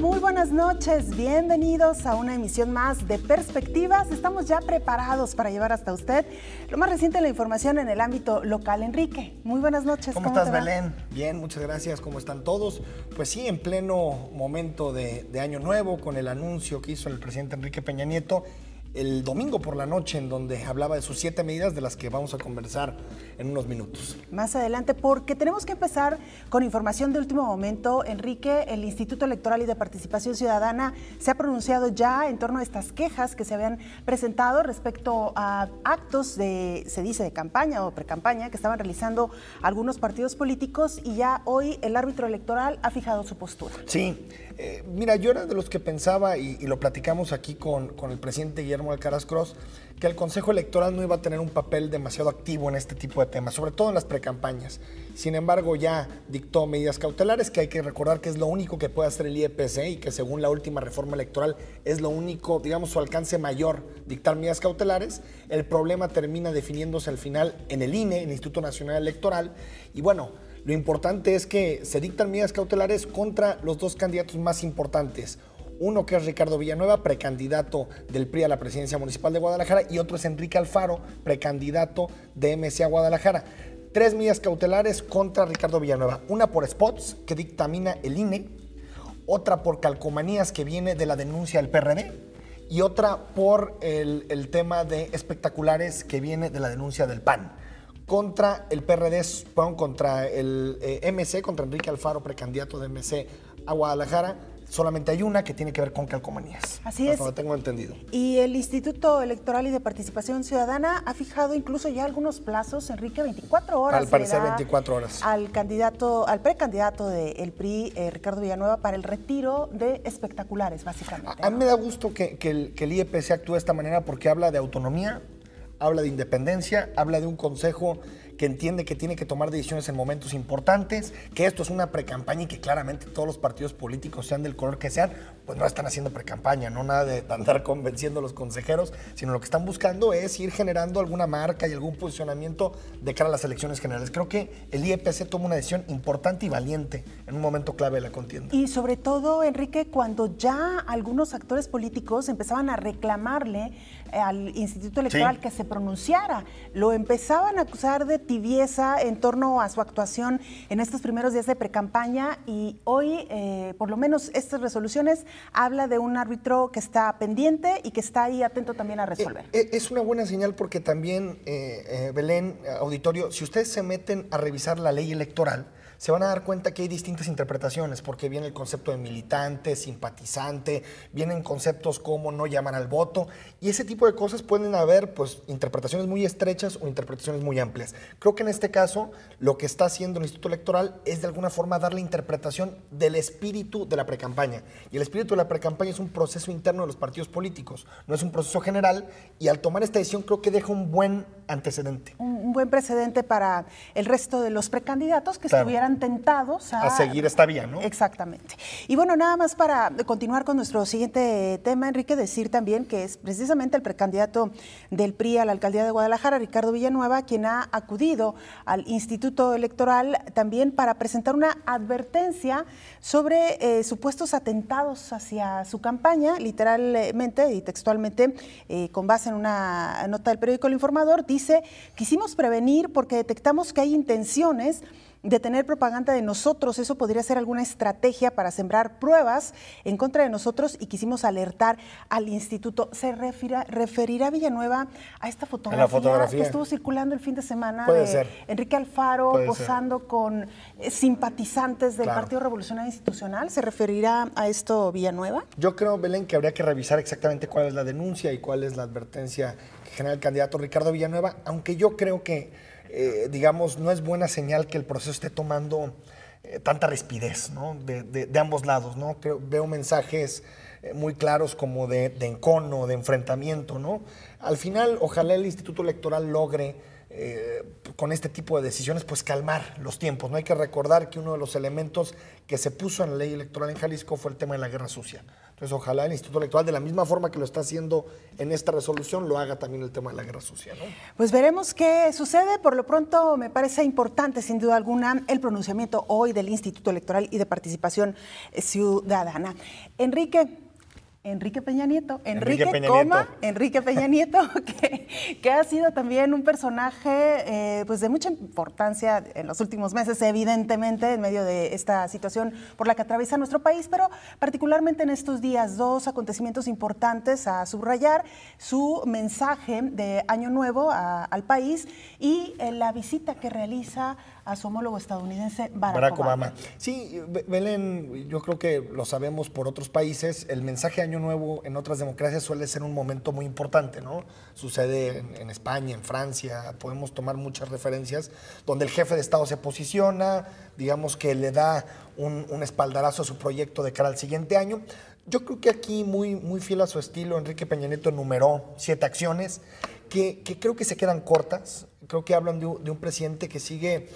Muy buenas noches, bienvenidos a una emisión más de Perspectivas. Estamos ya preparados para llevar hasta usted lo más reciente de la información en el ámbito local. Enrique, muy buenas noches. ¿Cómo, estás, Belén? Bien, muchas gracias. ¿Cómo están todos? Pues sí, en pleno momento de, de Año Nuevo, con el anuncio que hizo el presidente Enrique Peña Nieto el domingo por la noche, en donde hablaba de sus siete medidas de las que vamos a conversar en unos minutos. Más adelante, porque tenemos que empezar con información de último momento. Enrique, el Instituto Electoral y de Participación Ciudadana se ha pronunciado ya en torno a estas quejas que se habían presentado respecto a actos de, se dice, de campaña o precampaña que estaban realizando algunos partidos políticos y ya hoy el árbitro electoral ha fijado su postura. Sí, eh, mira, yo era de los que pensaba, y, lo platicamos aquí con, con el presidente Guillermo Alcaraz Cross, que el Consejo Electoral no iba a tener un papel demasiado activo en este tipo de temas, sobre todo en las precampañas. Sin embargo, ya dictó medidas cautelares que hay que recordar que es lo único que puede hacer el IEPC y que según la última reforma electoral es lo único, digamos, su alcance mayor, dictar medidas cautelares. El problema termina definiéndose al final en el INE, en el Instituto Nacional Electoral. Y bueno, lo importante es que se dictan medidas cautelares contra los dos candidatos más importantes. Uno que es Ricardo Villanueva, precandidato del PRI a la presidencia municipal de Guadalajara, y otro es Enrique Alfaro, precandidato de MC a Guadalajara. Tres medidas cautelares contra Ricardo Villanueva. Una por spots que dictamina el INE, otra por calcomanías que viene de la denuncia del PRD, y otra por el, tema de espectaculares que viene de la denuncia del PAN. Contra el PRD, contra el eh, MC, contra Enrique Alfaro, precandidato de MC a Guadalajara, Solamente hay una que tiene que ver con calcomanías. Así es. Lo tengo entendido. Y el Instituto Electoral y de Participación Ciudadana ha fijado incluso ya algunos plazos, Enrique, 24 horas. Al parecer, 24 horas. Al candidato, al precandidato del PRI, eh, Ricardo Villanueva, para el retiro de espectaculares, básicamente. A, mí me da gusto que, el, que el IEPC e actúe de esta manera porque habla de autonomía, habla de independencia, habla de un consejo que entiende que tiene que tomar decisiones en momentos importantes, que esto es una precampaña y que claramente todos los partidos políticos, sean del color que sean, pues no están haciendo precampaña, no nada de andar convenciendo a los consejeros, sino lo que están buscando es ir generando alguna marca y algún posicionamiento de cara a las elecciones generales. Creo que el IEPC toma una decisión importante y valiente en un momento clave de la contienda. Y sobre todo, Enrique, cuando ya algunos actores políticos empezaban a reclamarle al Instituto Electoral que se pronunciara. Lo empezaban a acusar de tibieza en torno a su actuación en estos primeros días de precampaña y hoy, eh, por lo menos estas resoluciones, habla de un árbitro que está pendiente y que está ahí atento también a resolver. Eh, eh, es una buena señal porque también, Belén, auditorio, si ustedes se meten a revisar la ley electoral, se van a dar cuenta que hay distintas interpretaciones, porque viene el concepto de militante, simpatizante, vienen conceptos como no llaman al voto, y ese tipo de cosas pueden haber pues, interpretaciones muy estrechas o interpretaciones muy amplias. Creo que en este caso lo que está haciendo el Instituto Electoral es de alguna forma dar la interpretación del espíritu de la precampaña. Y el espíritu de la precampaña es un proceso interno de los partidos políticos, no es un proceso general, y al tomar esta decisión creo que deja un buen antecedente. Un, buen precedente para el resto de los precandidatos que estuvieran a, seguir esta vía, ¿no? Exactamente. Y bueno, nada más para continuar con nuestro siguiente tema, Enrique, decir también que es precisamente el precandidato del PRI a la alcaldía de Guadalajara, Ricardo Villanueva, quien ha acudido al Instituto Electoral también para presentar una advertencia sobre eh, supuestos atentados hacia su campaña, literalmente y textualmente, eh, con base en una nota del periódico El Informador, dice, quisimos prevenir porque detectamos que hay intenciones de tener propaganda de nosotros. Eso podría ser alguna estrategia para sembrar pruebas en contra de nosotros y quisimos alertar al instituto. ¿Se referirá, Villanueva a esta fotografía, que estuvo circulando el fin de semana de Enrique Alfaro posando con eh, simpatizantes del Partido Revolucionario Institucional? ¿Se referirá a esto Villanueva? Yo creo, Belén, que habría que revisar exactamente cuál es la denuncia y cuál es la advertencia que genera el candidato Ricardo Villanueva, aunque yo creo que eh, digamos, no es buena señal que el proceso esté tomando eh, tanta respidez, ¿no? De, ambos lados, ¿no? veo mensajes eh, muy claros como de, de encono, de enfrentamiento, ¿no? Al final, ojalá el Instituto Electoral logre eh, con este tipo de decisiones, pues calmar los tiempos. No hay que recordar que uno de los elementos que se puso en la ley electoral en Jalisco fue el tema de la guerra sucia. Entonces, ojalá el Instituto Electoral, de la misma forma que lo está haciendo en esta resolución, lo haga también el tema de la guerra sucia. Pues veremos qué sucede. Por lo pronto, me parece importante, sin duda alguna, el pronunciamiento hoy del Instituto Electoral y de Participación Ciudadana. Enrique, Enrique Peña Nieto, Enrique, coma, Enrique Peña Nieto, que, ha sido también un personaje eh, pues de mucha importancia en los últimos meses, evidentemente, en medio de esta situación por la que atraviesa nuestro país, pero particularmente en estos días, dos acontecimientos importantes a subrayar, su mensaje de Año Nuevo al país y eh, la visita que realiza a su homólogo estadounidense Barack, Obama. Sí, Belén, yo creo que lo sabemos por otros países, el mensaje Año Nuevo en otras democracias suele ser un momento muy importante, ¿no? Sucede en, España, en Francia, podemos tomar muchas referencias, donde el jefe de Estado se posiciona, digamos que le da un, espaldarazo a su proyecto de cara al siguiente año. Yo creo que aquí, muy, muy fiel a su estilo, Enrique Peña Nieto enumeró siete acciones que, creo que se quedan cortas. Creo que hablan de un presidente que sigue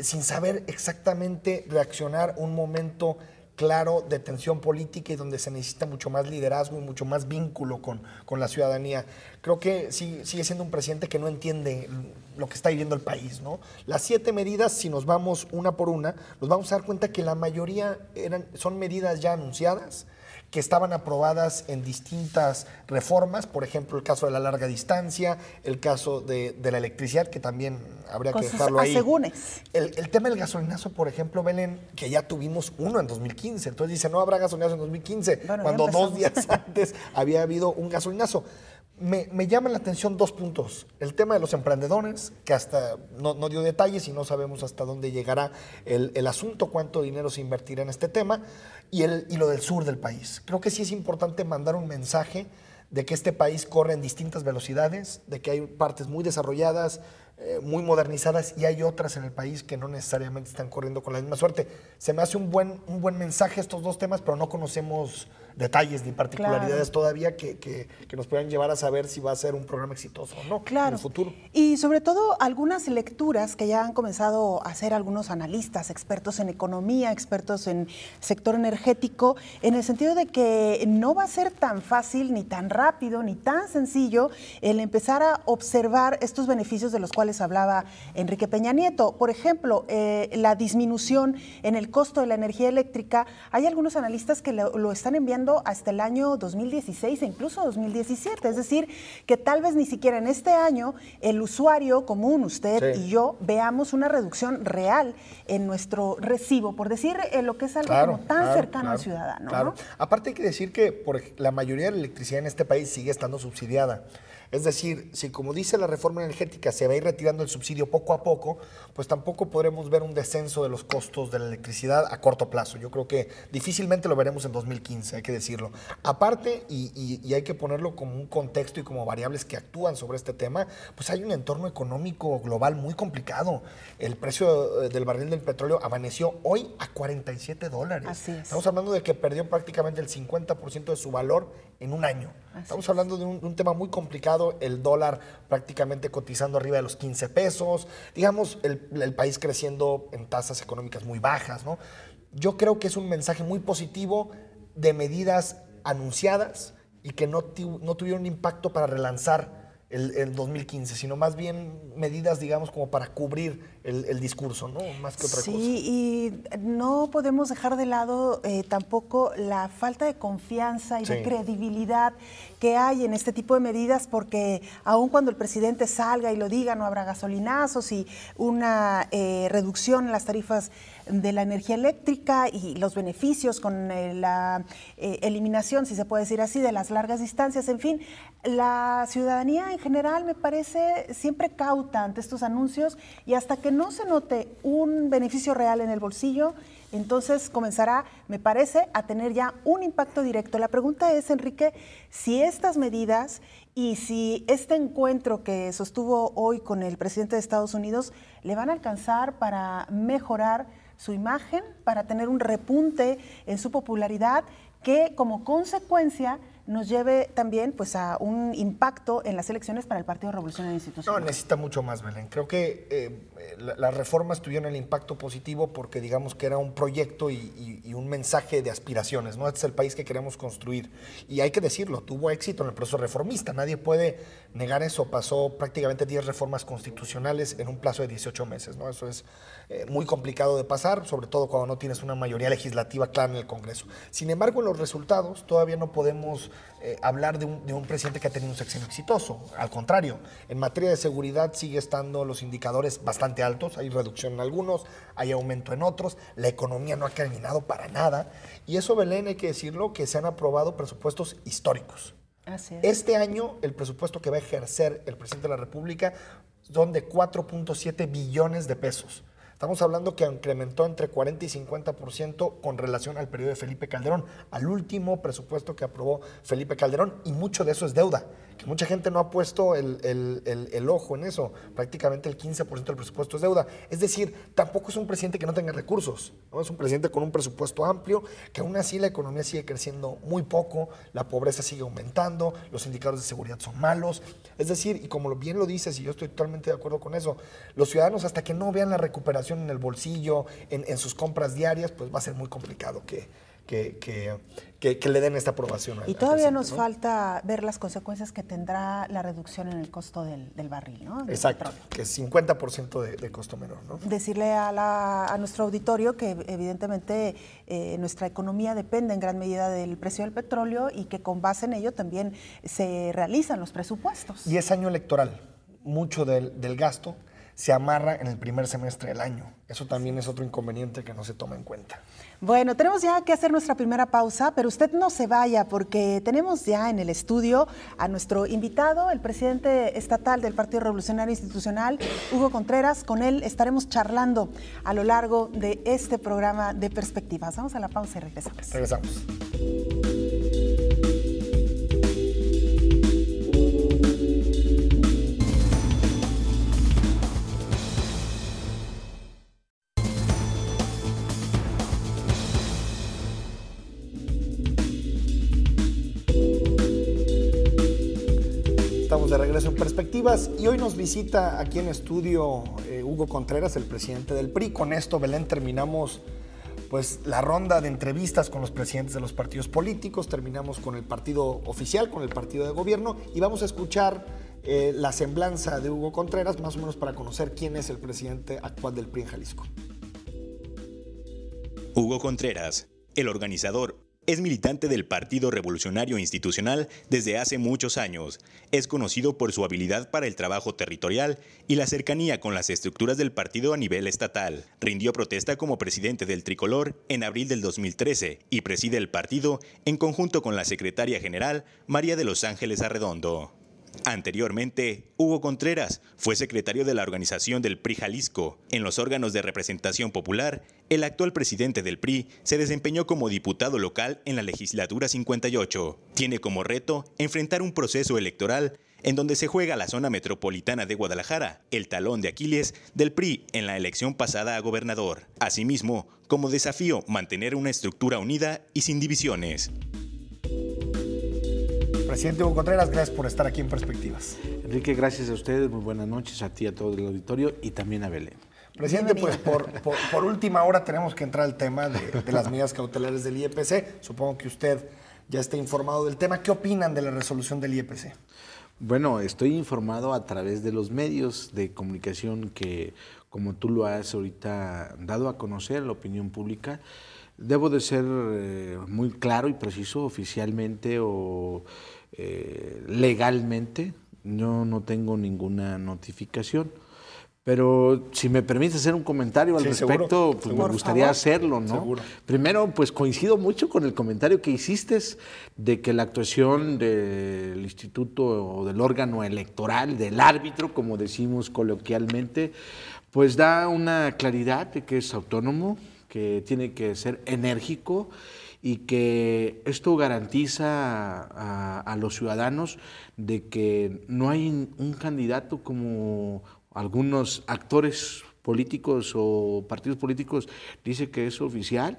sin saber exactamente reaccionar un momento claro de tensión política y donde se necesita mucho más liderazgo y mucho más vínculo con, con la ciudadanía. Creo que sigue siendo un presidente que no entiende lo que está viviendo el país. ¿no? Las siete medidas, si nos vamos una por una, nos vamos a dar cuenta que la mayoría eran, son medidas ya anunciadas, que estaban aprobadas en distintas reformas, por ejemplo, el caso de la larga distancia, el caso de, la electricidad, que también habría que dejarlo ahí. El, tema del gasolinazo, por ejemplo, Belén, que ya tuvimos uno en 2015, entonces dice, no habrá gasolinazo en 2015, cuando dos días antes había habido un gasolinazo me, me, llaman la atención dos puntos. El tema de los emprendedores, que hasta no, no dio detalles y no sabemos hasta dónde llegará el, el, asunto, cuánto dinero se invertirá en este tema, y, el, y lo del sur del país. Creo que sí es importante mandar un mensaje de que este país corre en distintas velocidades, de que hay partes muy desarrolladas, eh, muy modernizadas y hay otras en el país que no necesariamente están corriendo con la misma suerte. Se me hace un buen, un buen mensaje estos dos temas, pero no conocemos detalles ni particularidades todavía que, que, nos puedan llevar a saber si va a ser un programa exitoso o no claro. en el futuro. Y sobre todo algunas lecturas que ya han comenzado a hacer algunos analistas, expertos en economía, expertos en sector energético, en el sentido de que no va a ser tan fácil, ni tan rápido, ni tan sencillo el empezar a observar estos beneficios de los cuales hablaba Enrique Peña Nieto. Por ejemplo, eh, la disminución en el costo de la energía eléctrica, hay algunos analistas que lo, están enviando hasta el año 2016 e incluso 2017. Es decir, que tal vez ni siquiera en este año el usuario común, usted y yo, veamos una reducción real en nuestro recibo, por decir lo que es algo tan cercano al ciudadano. Aparte hay que decir que por, la mayoría de la electricidad en este país sigue estando subsidiada. Es decir, si como dice la reforma energética se va a ir retirando el subsidio poco a poco, pues tampoco podremos ver un descenso de los costos de la electricidad a corto plazo. Yo creo que difícilmente lo veremos en 2015, hay que decirlo. Aparte, y, hay que ponerlo como un contexto y como variables que actúan sobre este tema, pues hay un entorno económico global muy complicado. El precio eh, del barril del petróleo amaneció hoy a 47 dólares. Estamos hablando de que perdió prácticamente el 50% de su valor en un año. Estamos hablando de un, tema muy complicado, el dólar prácticamente cotizando arriba de los 15 pesos, digamos, el, país creciendo en tasas económicas muy bajas, ¿no? Yo creo que es un mensaje muy positivo de medidas anunciadas y que no, tuvieron impacto para relanzar el 2015, sino más bien medidas, digamos, como para cubrir el, discurso, ¿no? Más que otra cosa. Sí, y no podemos dejar de lado eh, tampoco la falta de confianza y de credibilidad que hay en este tipo de medidas, porque aun cuando el presidente salga y lo diga, no habrá gasolinazos y una eh, reducción en las tarifas de la energía eléctrica y los beneficios con eh, la eliminación, si se puede decir así, de las largas distancias, en fin, la ciudadanía en general me parece siempre cauta ante estos anuncios y hasta que no se note un beneficio real en el bolsillo, entonces comenzará, me parece, a tener ya un impacto directo. La pregunta es, Enrique, si estas medidas y si este encuentro que sostuvo hoy con el presidente de Estados Unidos le van a alcanzar para mejorar su imagen, para tener un repunte en su popularidad que como consecuencia nos lleve también pues, a un impacto en las elecciones para el Partido Revolucionario Institucional. No, necesita mucho más, Belén. Creo que eh, la, las reformas tuvieron el impacto positivo porque digamos que era un proyecto y, un mensaje de aspiraciones, ¿no? Este es el país que queremos construir. Y hay que decirlo, tuvo éxito en el proceso reformista. Nadie puede negar eso pasó prácticamente 10 reformas constitucionales en un plazo de 18 meses. ¿no? Eso es eh, muy complicado de pasar, sobre todo cuando no tienes una mayoría legislativa clara en el Congreso. Sin embargo, en los resultados todavía no podemos eh, hablar de un, presidente que ha tenido un sexenio exitoso. Al contrario, en materia de seguridad sigue estando los indicadores bastante altos. Hay reducción en algunos, hay aumento en otros. La economía no ha caminado para nada. Y eso, Belén, hay que decirlo, que se han aprobado presupuestos históricos. Este año el presupuesto que va a ejercer el presidente de la República son de 4.7 billones de pesos. Estamos hablando que incrementó entre 40 y 50% con relación al periodo de Felipe Calderón, al último presupuesto que aprobó Felipe Calderón, y mucho de eso es deuda, que mucha gente no ha puesto el, ojo en eso. Prácticamente el 15% del presupuesto es deuda. Es decir, tampoco es un presidente que no tenga recursos, es un presidente con un presupuesto amplio, que aún así la economía sigue creciendo muy poco, la pobreza sigue aumentando, los indicadores de seguridad son malos. Es decir, y como bien lo dices, y yo estoy totalmente de acuerdo con eso, los ciudadanos hasta que no vean la recuperación, en el bolsillo, en, sus compras diarias, pues va a ser muy complicado que, le den esta aprobación. Y todavía nos falta ver las consecuencias que tendrá la reducción en el costo del, barril, ¿no? Exacto, que es 50% de, costo menor, ¿no? Decirle a, nuestro auditorio que evidentemente eh, nuestra economía depende en gran medida del precio del petróleo y que con base en ello también se realizan los presupuestos. Y es año electoral, mucho del, del gasto se amarra en el primer semestre del año. Eso también es otro inconveniente que no se toma en cuenta. Bueno, tenemos ya que hacer nuestra primera pausa, pero usted no se vaya porque tenemos ya en el estudio a nuestro invitado, el presidente estatal del Partido Revolucionario Institucional, Hugo Contreras. Con él estaremos charlando a lo largo de este programa de perspectivas. Vamos a la pausa y regresamos. Regresamos. de regreso en Perspectivas y hoy nos visita aquí en estudio eh, Hugo Contreras, el presidente del PRI. Con esto, Belén, terminamos pues la ronda de entrevistas con los presidentes de los partidos políticos, terminamos con el partido oficial, con el partido de gobierno y vamos a escuchar eh, la semblanza de Hugo Contreras, más o menos para conocer quién es el presidente actual del PRI en Jalisco. Hugo Contreras, el organizador es militante del Partido Revolucionario Institucional desde hace muchos años. Es conocido por su habilidad para el trabajo territorial y la cercanía con las estructuras del partido a nivel estatal. Rindió protesta como presidente del Tricolor en abril del 2013 y preside el partido en conjunto con la secretaria general María de los Ángeles Arredondo. Anteriormente, Hugo Contreras fue secretario de la organización del PRI Jalisco. En los órganos de representación popular, el actual presidente del PRI se desempeñó como diputado local en la legislatura 58. Tiene como reto enfrentar un proceso electoral en donde se juega la zona metropolitana de Guadalajara, el talón de Aquiles del PRI en la elección pasada a gobernador. Asimismo, como desafío mantener una estructura unida y sin divisiones. Presidente Hugo Contreras, gracias por estar aquí en Perspectivas. Enrique, gracias a ustedes, muy buenas noches a ti, a todo el auditorio y también a Belén. Presidente, pues por, última hora tenemos que entrar al tema de, las medidas cautelares del IEPC. Supongo que usted ya está informado del tema. ¿Qué opinan de la resolución del IEPC? Bueno, estoy informado a través de los medios de comunicación que, como tú lo has ahorita dado a conocer, la opinión pública. Debo de ser eh, muy claro y preciso oficialmente o eh, legalmente. Yo no tengo ninguna notificación. Pero si me permite hacer un comentario al respecto, pues, me gustaría hacerlo, ¿no? Primero, pues coincido mucho con el comentario que hiciste de que la actuación del instituto o del órgano electoral, del árbitro, como decimos coloquialmente, pues da una claridad de que es autónomo, que tiene que ser enérgico y que esto garantiza a, los ciudadanos de que no hay un candidato como algunos actores políticos o partidos políticos dice que es oficial.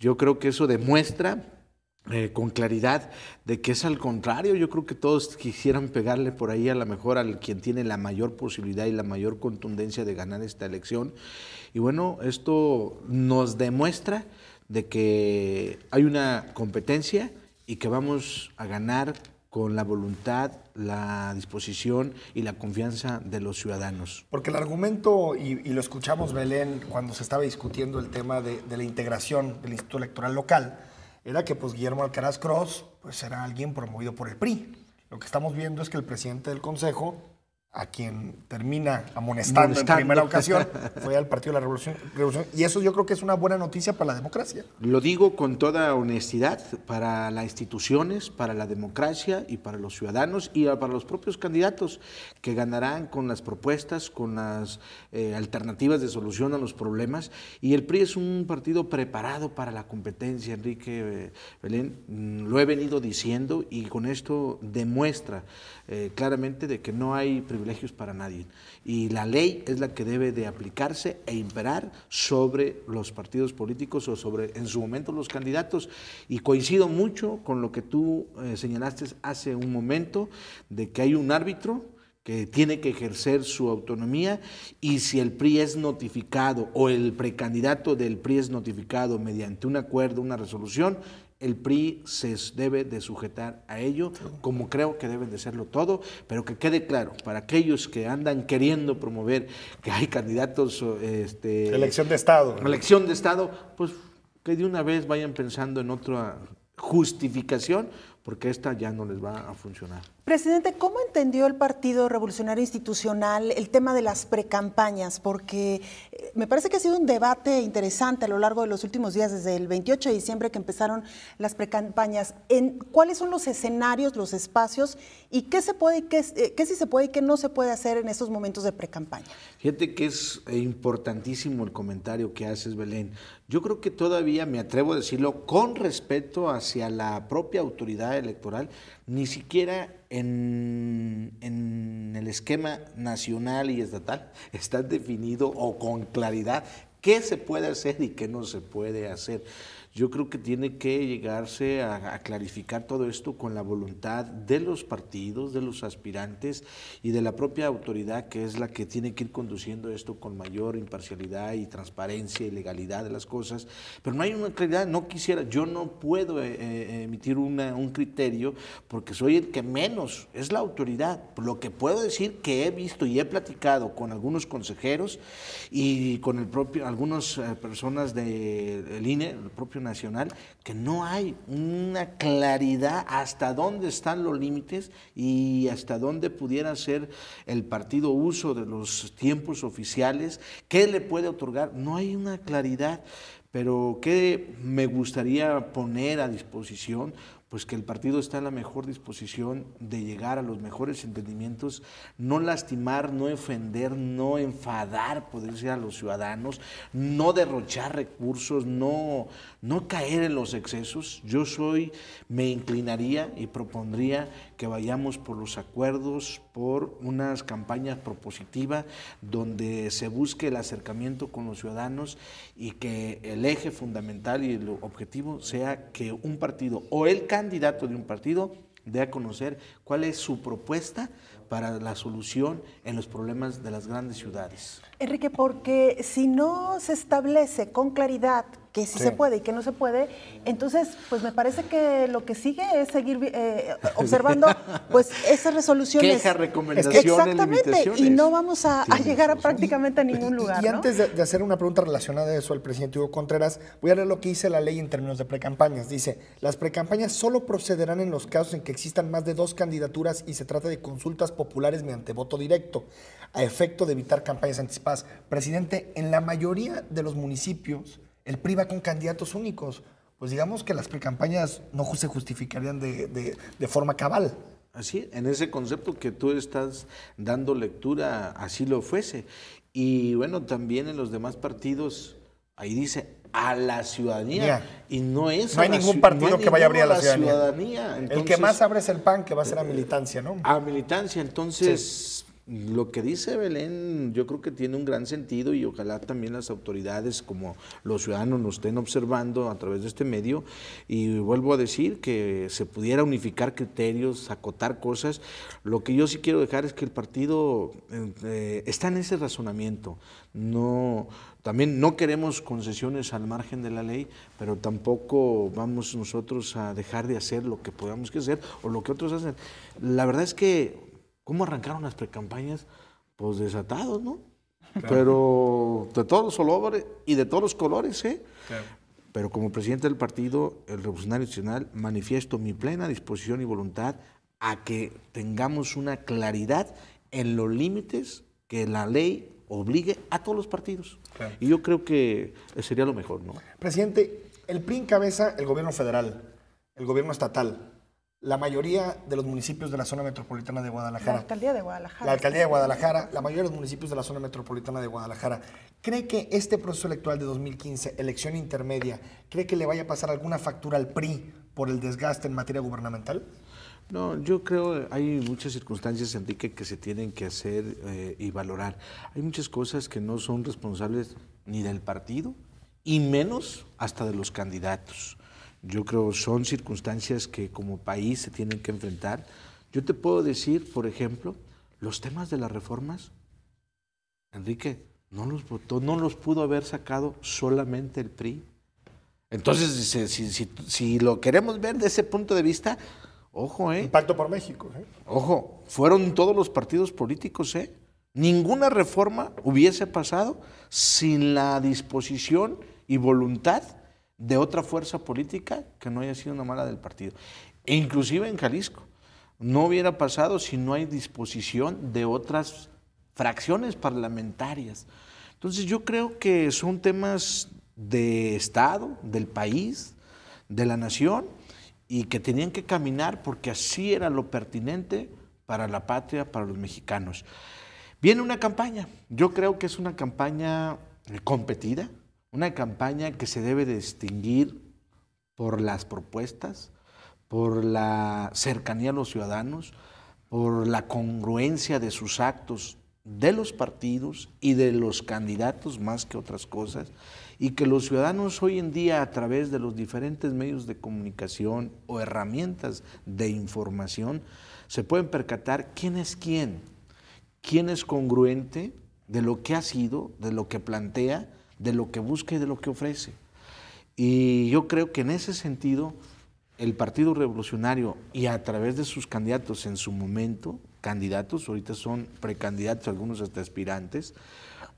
Yo creo que eso demuestra eh, con claridad de que es al contrario. Yo creo que todos quisieran pegarle por ahí a la mejor al quien tiene la mayor posibilidad y la mayor contundencia de ganar esta elección. Y bueno, esto nos demuestra de que hay una competencia y que vamos a ganar con la voluntad, la disposición y la confianza de los ciudadanos. Porque el argumento, y, lo escuchamos Belén cuando se estaba discutiendo el tema de, la integración del Instituto Electoral Local, era que pues, Guillermo Alcaraz Cross pues, era alguien promovido por el PRI. Lo que estamos viendo es que el presidente del Consejo a quien termina amonestando, en primera ocasión fue al Partido de la Revolución, Y eso yo creo que es una buena noticia para la democracia. Lo digo con toda honestidad, para las instituciones, para la democracia y para los ciudadanos y para los propios candidatos que ganarán con las propuestas, con las eh, alternativas de solución a los problemas. Y el PRI es un partido preparado para la competencia, Enrique eh, Belén. Mm, lo he venido diciendo y con esto demuestra eh, claramente de que no hay privilegios para nadie. Y la ley es la que debe de aplicarse e imperar sobre los partidos políticos o sobre, en su momento, los candidatos. Y coincido mucho con lo que tú eh, señalaste hace un momento, de que hay un árbitro que tiene que ejercer su autonomía y si el PRI es notificado o el precandidato del PRI es notificado mediante un acuerdo, una resolución, el PRI se debe de sujetar a ello, como creo que deben de serlo todo, pero que quede claro, para aquellos que andan queriendo promover que hay candidatos... Este, elección de Estado. Elección de Estado, pues que de una vez vayan pensando en otra justificación, porque esta ya no les va a funcionar. Presidente, ¿cómo entendió el Partido Revolucionario Institucional el tema de las precampañas? Porque eh, me parece que ha sido un debate interesante a lo largo de los últimos días, desde el 28 de diciembre que empezaron las precampañas. ¿Cuáles son los escenarios, los espacios y qué se puede y eh, qué, sí se puede y qué no se puede hacer en estos momentos de precampaña? Fíjate que es eh, importantísimo el comentario que haces, Belén. Yo creo que todavía me atrevo a decirlo con respeto hacia la propia autoridad electoral, ni siquiera en, el esquema nacional y estatal está definido o con claridad qué se puede hacer y qué no se puede hacer. Yo creo que tiene que llegarse a, clarificar todo esto con la voluntad de los partidos, de los aspirantes y de la propia autoridad que es la que tiene que ir conduciendo esto con mayor imparcialidad y transparencia y legalidad de las cosas. Pero no hay una claridad, no quisiera, yo no puedo eh, eh, emitir una, un criterio porque soy el que menos, es la autoridad. Lo que puedo decir que he visto y he platicado con algunos consejeros y con el propio, algunas eh, personas del de, INE, el propio Nacional, que no hay una claridad hasta dónde están los límites y hasta dónde pudiera ser el partido uso de los tiempos oficiales, qué le puede otorgar, no hay una claridad. Pero que me gustaría poner a disposición pues que el partido está en la mejor disposición de llegar a los mejores entendimientos, no lastimar, no ofender, no enfadar, poder decir a los ciudadanos, no derrochar recursos, no, no caer en los excesos. Yo soy, me inclinaría y propondría que vayamos por los acuerdos, por unas campañas propositivas donde se busque el acercamiento con los ciudadanos y que el eje fundamental y el objetivo sea que un partido o el candidato de un partido dé a conocer cuál es su propuesta para la solución en los problemas de las grandes ciudades. Enrique, porque si no se establece con claridad que sí, se puede y que no se puede. Entonces, pues me parece que lo que sigue es seguir eh, observando pues esas resoluciones. Queja, recomendaciones, Exactamente, y no vamos a, llegar a prácticamente a ningún lugar. Y, antes de, hacer una pregunta relacionada a eso al presidente Hugo Contreras, voy a leer lo que dice la ley en términos de precampañas. Dice, las precampañas solo procederán en los casos en que existan más de dos candidaturas y se trata de consultas populares mediante voto directo, a efecto de evitar campañas anticipadas. Presidente, en la mayoría de los municipios el priva con candidatos únicos. Pues digamos que las precampañas no se justificarían de, de, forma cabal. Así, en ese concepto que tú estás dando lectura, así lo fuese. Y bueno, también en los demás partidos, ahí dice a la ciudadanía. Y no es. No hay ningún partido que vaya a abrir a la, ciudadanía. el que más abre es el PAN, que va a ser a eh, militancia, ¿no? A militancia. Entonces, lo que dice Belén, yo creo que tiene un gran sentido y ojalá también las autoridades como los ciudadanos nos estén observando a través de este medio. Y vuelvo a decir que se pudiera unificar criterios, acotar cosas. Lo que yo sí quiero dejar es que el partido eh, eh, está en ese razonamiento. No, también no queremos concesiones al margen de la ley, pero tampoco vamos nosotros a dejar de hacer lo que podamos que hacer o lo que otros hacen. La verdad es que ¿Cómo arrancaron las precampañas? Pues desatados, ¿no? Pero de todos los olores y de todos los colores, ¿eh? Pero como presidente del partido, el Revolucionario Nacional, manifiesto mi plena disposición y voluntad a que tengamos una claridad en los límites que la ley obligue a todos los partidos. Y yo creo que sería lo mejor, ¿no? Presidente, el PRI cabeza el gobierno federal, el gobierno estatal, la mayoría de los municipios de la zona metropolitana de Guadalajara. La alcaldía de Guadalajara. La alcaldía de Guadalajara, la mayoría de los municipios de la zona metropolitana de Guadalajara. ¿Cree que este proceso electoral de 2015, elección intermedia, cree que le vaya a pasar alguna factura al PRI por el desgaste en materia gubernamental? No, yo creo que hay muchas circunstancias, Enrique, que se tienen que hacer eh, y valorar. Hay muchas cosas que no son responsables ni del partido y menos hasta de los candidatos. Yo creo son circunstancias que como país se tienen que enfrentar. Yo te puedo decir, por ejemplo, los temas de las reformas, Enrique, no los votó, no los pudo haber sacado solamente el PRI. Entonces, si, lo queremos ver de ese punto de vista, ojo, ¿eh? Impacto por México, ¿eh? Ojo, fueron todos los partidos políticos, ¿eh? Ninguna reforma hubiese pasado sin la disposición y voluntad de otra fuerza política que no haya sido una mala del partido. E inclusive en Jalisco. No hubiera pasado si no hay disposición de otras fracciones parlamentarias. Entonces yo creo que son temas de Estado, del país, de la nación, y que tenían que caminar porque así era lo pertinente para la patria, para los mexicanos. Viene una campaña, yo creo que es una campaña eh, competida, una campaña que se debe distinguir por las propuestas, por la cercanía a los ciudadanos, por la congruencia de sus actos de los partidos y de los candidatos más que otras cosas, y que los ciudadanos hoy en día a través de los diferentes medios de comunicación o herramientas de información se pueden percatar quién es quién, quién es congruente de lo que ha sido, de lo que plantea de lo que busca y de lo que ofrece. Y yo creo que en ese sentido, el Partido Revolucionario y a través de sus candidatos en su momento, candidatos, ahorita son precandidatos, algunos hasta aspirantes,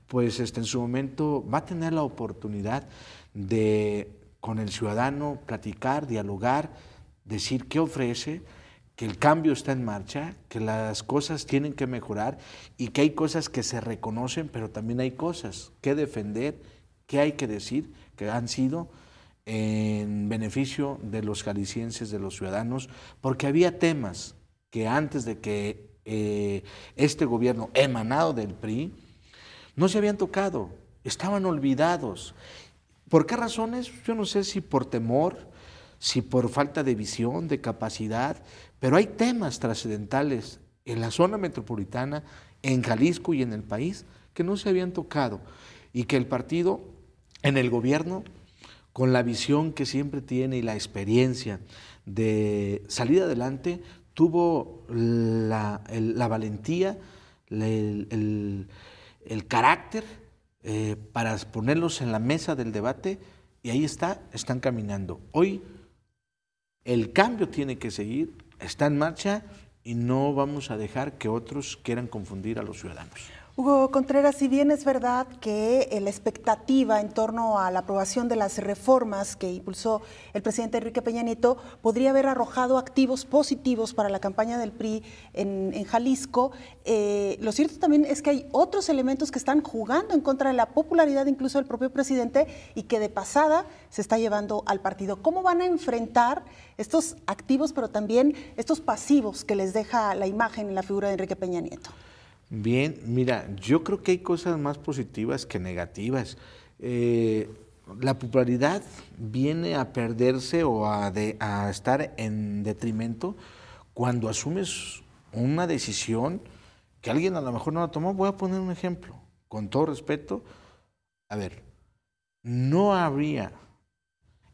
pues este, en su momento va a tener la oportunidad de con el ciudadano platicar, dialogar, decir qué ofrece, que el cambio está en marcha, que las cosas tienen que mejorar y que hay cosas que se reconocen, pero también hay cosas que defender que hay que decir que han sido en beneficio de los jaliscienses, de los ciudadanos, porque había temas que antes de que eh, este gobierno emanado del PRI no se habían tocado, estaban olvidados. ¿Por qué razones? Yo no sé si por temor, si por falta de visión, de capacidad, pero hay temas trascendentales en la zona metropolitana, en Jalisco y en el país, que no se habían tocado y que el partido en el gobierno con la visión que siempre tiene y la experiencia de salir adelante, tuvo la, valentía, el, carácter eh, para ponerlos en la mesa del debate y ahí está, están caminando. Hoy el cambio tiene que seguir, está en marcha y no vamos a dejar que otros quieran confundir a los ciudadanos. Hugo Contreras, si bien es verdad que la expectativa en torno a la aprobación de las reformas que impulsó el presidente Enrique Peña Nieto podría haber arrojado activos positivos para la campaña del PRI en, Jalisco, eh, lo cierto también es que hay otros elementos que están jugando en contra de la popularidad incluso del propio presidente y que de pasada se está llevando al partido. ¿Cómo van a enfrentar estos activos, pero también estos pasivos que les deja la imagen y la figura de Enrique Peña Nieto? Bien, mira, yo creo que hay cosas más positivas que negativas. Eh, la popularidad viene a perderse o a, de, a, estar en detrimento cuando asumes una decisión que alguien a lo mejor no la tomó. Voy a poner un ejemplo, con todo respeto. A ver, no habría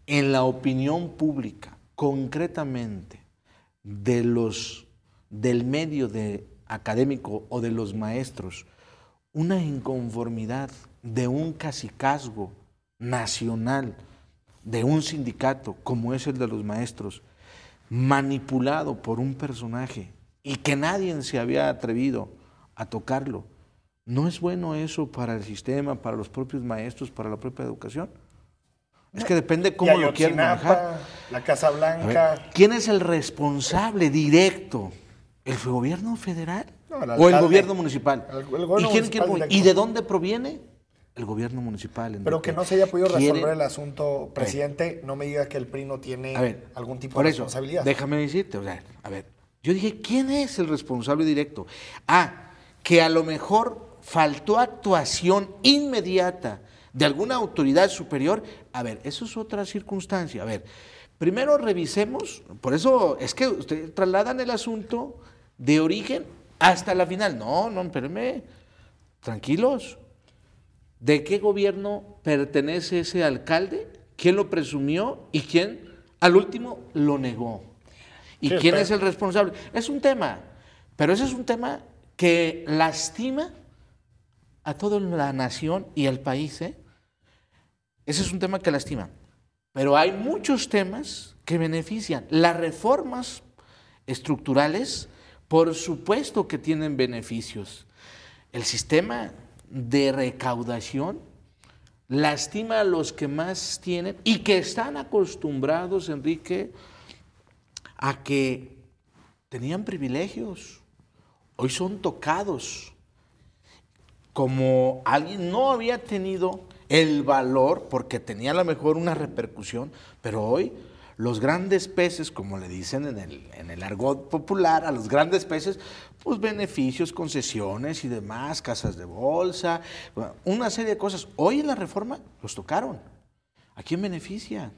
en la opinión pública, concretamente, de los, del medio de académico o de los maestros, una inconformidad de un casicazgo nacional, de un sindicato como es el de los maestros, manipulado por un personaje y que nadie se había atrevido a tocarlo. ¿No es bueno eso para el sistema, para los propios maestros, para la propia educación? Es que depende cómo lo quieran manejar. La Casa Blanca. ¿Quién es el responsable directo ¿El gobierno federal? ¿O el gobierno municipal? ¿Y, de dónde proviene? El gobierno municipal. Pero que no se haya podido resolver el asunto, presidente, no me diga que el PRI no tiene algún tipo de responsabilidad. Déjame decirte, o sea, a ver, yo dije, ¿quién es el responsable directo? Ah, que a lo mejor faltó actuación inmediata de alguna autoridad superior. A ver, eso es otra circunstancia. A ver, primero revisemos, por eso es que ustedes trasladan el asunto de origen hasta la final. No, no, espérenme, tranquilos. ¿De qué gobierno pertenece ese alcalde? ¿Quién lo presumió y quién al último lo negó? ¿Y quién es el responsable? Es un tema, pero ese es un tema que lastima a toda la nación y al país. ¿eh? Ese es un tema que lastima. Pero hay muchos temas que benefician. Las reformas estructurales por supuesto que tienen beneficios. El sistema de recaudación lastima a los que más tienen y que están acostumbrados, Enrique, a que tenían privilegios. Hoy son tocados. Como alguien no había tenido el valor, porque tenía a lo mejor una repercusión, pero hoy los grandes peces, como le dicen en el, argot popular, a los grandes peces, pues beneficios, concesiones y demás, casas de bolsa, una serie de cosas. Hoy en la reforma los tocaron. ¿A quién beneficia?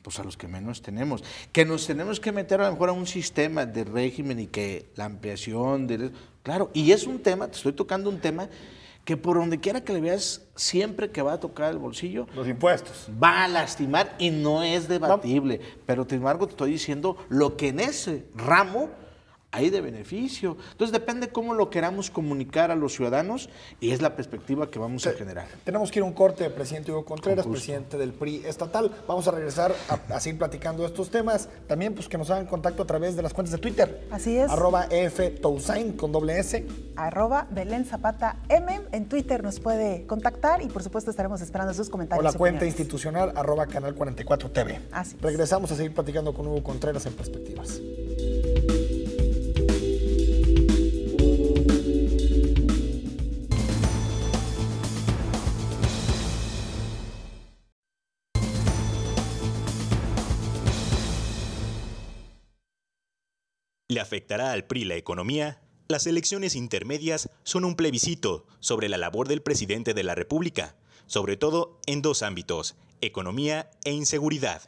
Pues a los que menos tenemos. Que nos tenemos que meter a lo mejor a un sistema de régimen y que la ampliación de... Claro, y es un tema, te estoy tocando un tema que por donde quiera que le veas, siempre que va a tocar el bolsillo. Los impuestos. Va a lastimar y no es debatible. Pero, sin embargo, te estoy diciendo lo que en ese ramo hay de beneficio. Entonces depende cómo lo queramos comunicar a los ciudadanos y es la perspectiva que vamos a generar. Tenemos que ir a un corte, presidente Hugo Contreras, presidente del PRI estatal. Vamos a regresar a, seguir platicando estos temas. También pues que nos hagan contacto a través de las cuentas de Twitter. Así es. Arroba con doble S. Arroba Belén Zapata M. En Twitter nos puede contactar y por supuesto estaremos esperando sus comentarios. O la cuenta institucional arroba Canal 44 TV. Así es. Regresamos a seguir platicando con Hugo Contreras en Perspectivas. le afectará al PRI la economía, las elecciones intermedias son un plebiscito sobre la labor del presidente de la República, sobre todo en dos ámbitos, economía e inseguridad.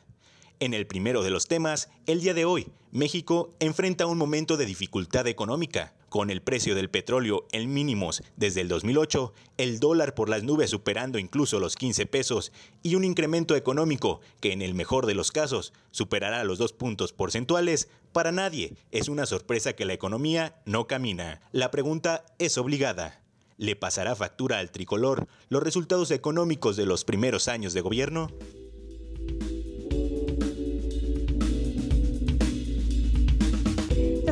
En el primero de los temas, el día de hoy, México enfrenta un momento de dificultad económica, con el precio del petróleo en mínimos desde el 2008, el dólar por las nubes superando incluso los 15 pesos y un incremento económico que en el mejor de los casos superará los dos puntos porcentuales, para nadie es una sorpresa que la economía no camina. La pregunta es obligada. ¿Le pasará factura al tricolor los resultados económicos de los primeros años de gobierno?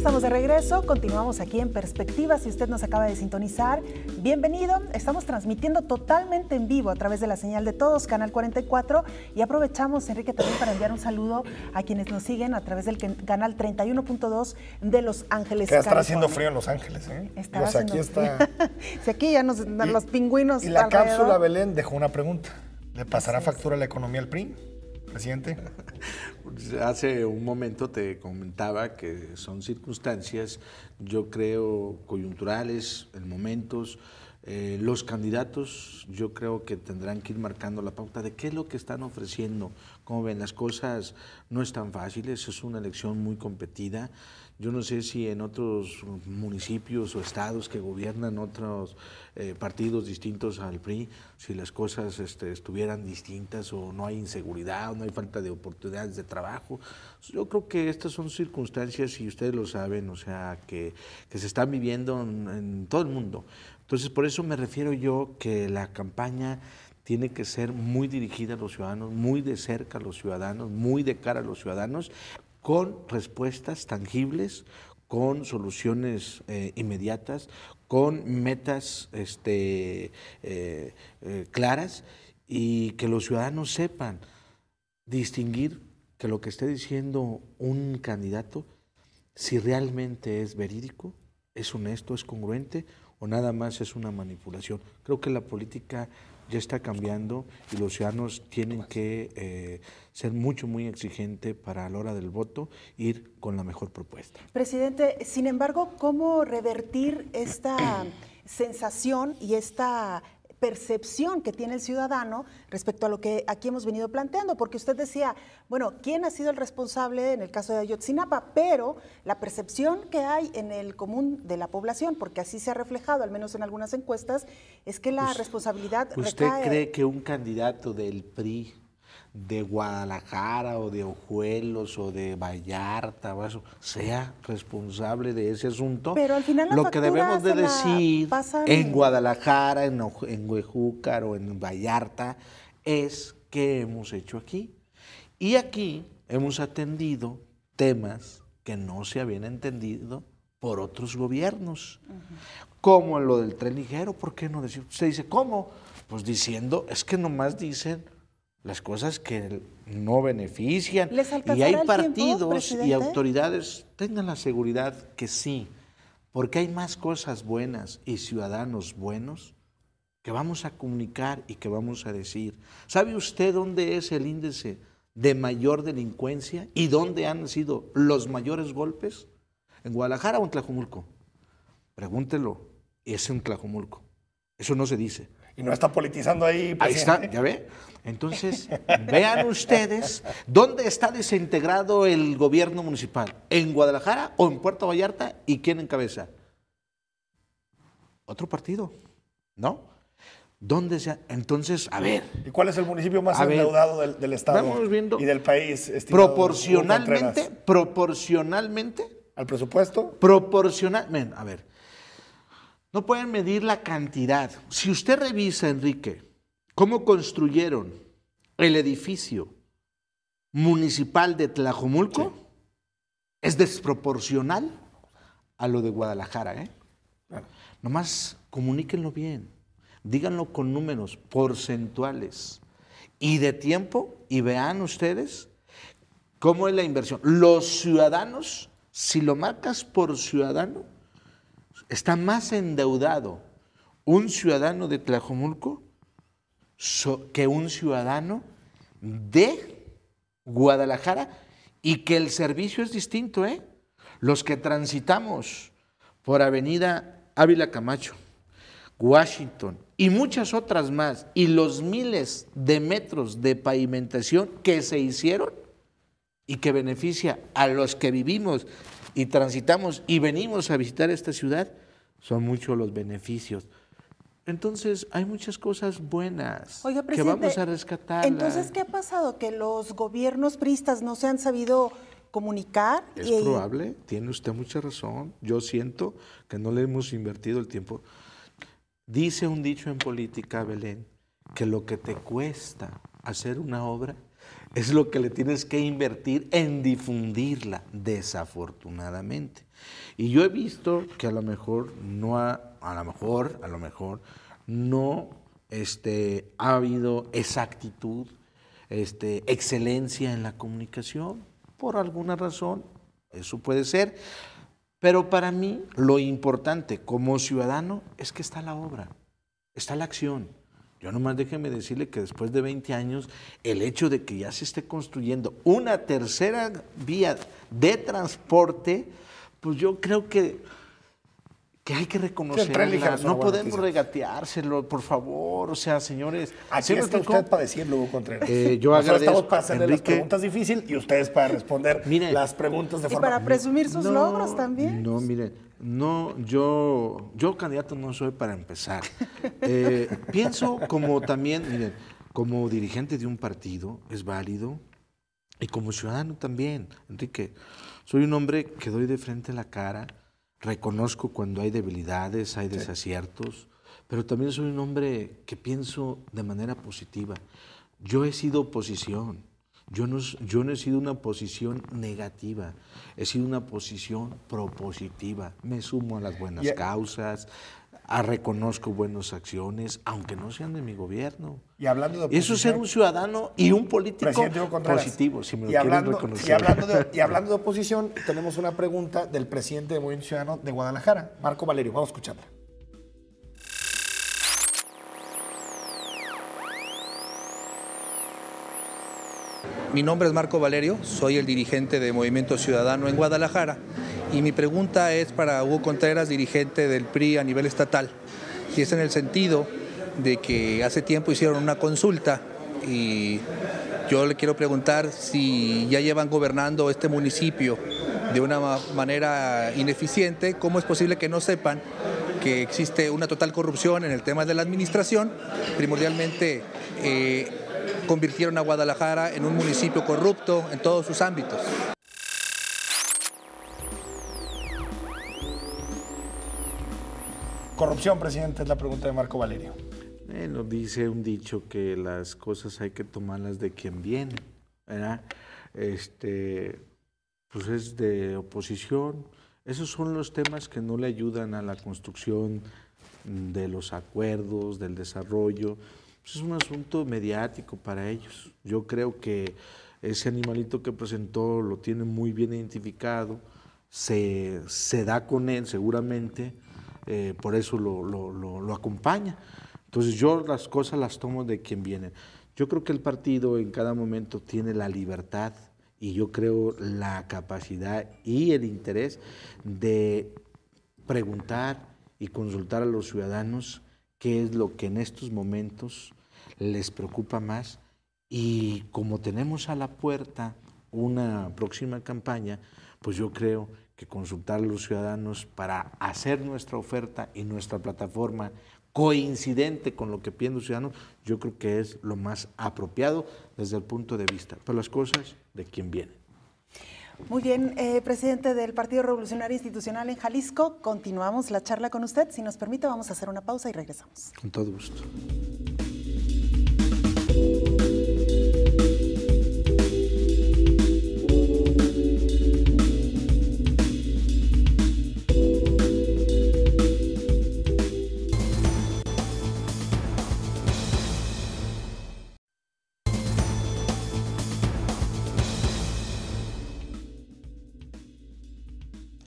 estamos de regreso, continuamos aquí en Perspectivas. si usted nos acaba de sintonizar, bienvenido, estamos transmitiendo totalmente en vivo a través de la señal de todos, Canal 44, y aprovechamos, Enrique, también para enviar un saludo a quienes nos siguen a través del canal 31.2 de Los Ángeles. Que está haciendo frío en Los Ángeles, ¿eh? aquí está... si aquí ya nos, dan los pingüinos... Y la cápsula Belén dejó una pregunta, ¿le pasará factura a la economía al PRI? Pues, hace un momento te comentaba que son circunstancias, yo creo, coyunturales, en momentos. Eh, los candidatos yo creo que tendrán que ir marcando la pauta de qué es lo que están ofreciendo. Como ven, las cosas no están fáciles, es una elección muy competida. Yo no sé si en otros municipios o estados que gobiernan otros eh, partidos distintos al PRI, si las cosas este, estuvieran distintas o no hay inseguridad no hay falta de oportunidades de trabajo. Yo creo que estas son circunstancias, y ustedes lo saben, o sea, que, se están viviendo en todo el mundo entonces, por eso me refiero yo que la campaña tiene que ser muy dirigida a los ciudadanos, muy de cerca a los ciudadanos, muy de cara a los ciudadanos, con respuestas tangibles, con soluciones eh, inmediatas, con metas este, eh, eh, claras y que los ciudadanos sepan distinguir que lo que esté diciendo un candidato, si realmente es verídico, es honesto, es congruente o nada más es una manipulación. Creo que la política ya está cambiando y los ciudadanos tienen que eh, ser mucho, muy exigentes para a la hora del voto ir con la mejor propuesta. Presidente, sin embargo, ¿cómo revertir esta sensación y esta percepción que tiene el ciudadano respecto a lo que aquí hemos venido planteando, porque usted decía, bueno, ¿quién ha sido el responsable en el caso de Ayotzinapa? Pero la percepción que hay en el común de la población, porque así se ha reflejado, al menos en algunas encuestas, es que la responsabilidad... ¿Usted cree que un candidato del PRI de Guadalajara o de Ojuelos o de Vallarta sea responsable de ese asunto. Pero al final lo que debemos de decir en Guadalajara, en, Huejúcar o en Vallarta es que hemos hecho aquí. Y aquí hemos atendido temas que no se habían entendido por otros gobiernos, como en como lo del tren ligero, ¿por qué no decir? Se dice, ¿cómo? Pues diciendo, es que nomás dicen las cosas que no benefician. y hay partidos y autoridades, tengan la seguridad que sí, porque hay más cosas buenas y ciudadanos buenos que vamos a comunicar y que vamos a decir. ¿Sabe usted dónde es el índice de mayor delincuencia y dónde han sido los mayores golpes? ¿En Guadalajara o en Tlajumulco? Pregúntelo, es en Tlajumulco. Eso no se dice y no está politizando ahí. Ahí está, ya ve. Entonces, vean ustedes dónde está desintegrado el gobierno municipal, en Guadalajara o en Puerto Vallarta y quién encabeza. Otro partido, ¿no? ¿Dónde se ha... Entonces, a ver. ¿Y cuál es el municipio más endeudado del, del, Estado viendo y del país? Proporcionalmente, proporcionalmente. ¿Al presupuesto? Proporcionalmente. A ver, no pueden medir la cantidad. Si usted revisa, Enrique, cómo construyeron el edificio municipal de Tlajomulco, es desproporcional a lo de Guadalajara. ¿eh? Nomás comuníquenlo bien, díganlo con números porcentuales y de tiempo y vean ustedes cómo es la inversión. Los ciudadanos, si lo marcas por ciudadano, está más endeudado un ciudadano de Tlajomulco que un ciudadano de Guadalajara y que el servicio es distinto, ¿eh? Los que transitamos por Avenida Ávila Camacho, Washington y muchas otras más, y los miles de metros de pavimentación que se hicieron y que beneficia a los que vivimos y transitamos y venimos a visitar esta ciudad, son muchos los beneficios. Entonces, hay muchas cosas buenas que vamos a rescatar. Entonces, ¿qué ha pasado? ¿Que los gobiernos pristas no se han sabido comunicar? Es probable, tiene usted mucha razón. Yo siento que no le hemos invertido el tiempo. Dice un dicho en política, Belén, que lo que te cuesta hacer una obra es lo que le tienes que invertir en difundirla, desafortunadamente. Y yo he visto que a lo mejor no ha, a lo mejor, a lo mejor, no este, ha habido exactitud, este, excelencia en la comunicación, por alguna razón, eso puede ser. Pero para mí lo importante como ciudadano es que está la obra, está la acción. Yo nomás déjeme decirle que después de 20 años, el hecho de que ya se esté construyendo una tercera vía de transporte, pues yo creo que, que hay que reconocerla. No podemos regateárselo, por favor. O sea, señores. Aquí está usted para decirlo, Hugo Contreras. Eh, yo Estamos para hacerle las preguntas difíciles y ustedes para responder las preguntas de forma... Y para presumir sus logros también. No, miren, no, yo, yo candidato no soy para empezar. Eh, pienso como también, miren, como dirigente de un partido es válido y como ciudadano también, Enrique. Soy un hombre que doy de frente la cara, reconozco cuando hay debilidades, hay desaciertos, pero también soy un hombre que pienso de manera positiva. Yo he sido oposición, yo no, yo no he sido una posición negativa, he sido una posición propositiva. Me sumo a las buenas causas, a ah, reconozco buenas acciones, aunque no sean de mi gobierno. Y hablando de oposición, Eso es ser un ciudadano y un político positivo, si me lo y reconocer. hablando, de, y hablando de oposición, tenemos una pregunta del presidente de Movimiento Ciudadano de Guadalajara, Marco Valerio. Vamos a escucharla. Mi nombre es Marco Valerio, soy el dirigente de Movimiento Ciudadano en Guadalajara y mi pregunta es para Hugo Contreras, dirigente del PRI a nivel estatal, y es en el sentido de que hace tiempo hicieron una consulta y yo le quiero preguntar si ya llevan gobernando este municipio de una manera ineficiente, ¿cómo es posible que no sepan que existe una total corrupción en el tema de la administración? Primordialmente eh, convirtieron a Guadalajara en un municipio corrupto en todos sus ámbitos. corrupción, presidente? Es la pregunta de Marco Valerio. Bueno, eh, nos dice un dicho que las cosas hay que tomarlas de quien viene, ¿verdad? Este, pues es de oposición. Esos son los temas que no le ayudan a la construcción de los acuerdos, del desarrollo. Pues es un asunto mediático para ellos. Yo creo que ese animalito que presentó lo tiene muy bien identificado, se, se da con él seguramente eh, por eso lo, acompaña. Entonces yo las cosas las tomo de quien viene. Yo creo que el partido en cada momento tiene la libertad y yo creo la capacidad y el interés de preguntar y consultar a los ciudadanos qué es lo que en estos momentos les preocupa más y como tenemos a la puerta una próxima campaña, pues yo creo consultar a los ciudadanos para hacer nuestra oferta y nuestra plataforma coincidente con lo que piden los ciudadanos, yo creo que es lo más apropiado desde el punto de vista, de las cosas de quien viene. Muy bien, eh, presidente del Partido Revolucionario Institucional en Jalisco, continuamos la charla con usted. Si nos permite, vamos a hacer una pausa y regresamos. Con todo gusto.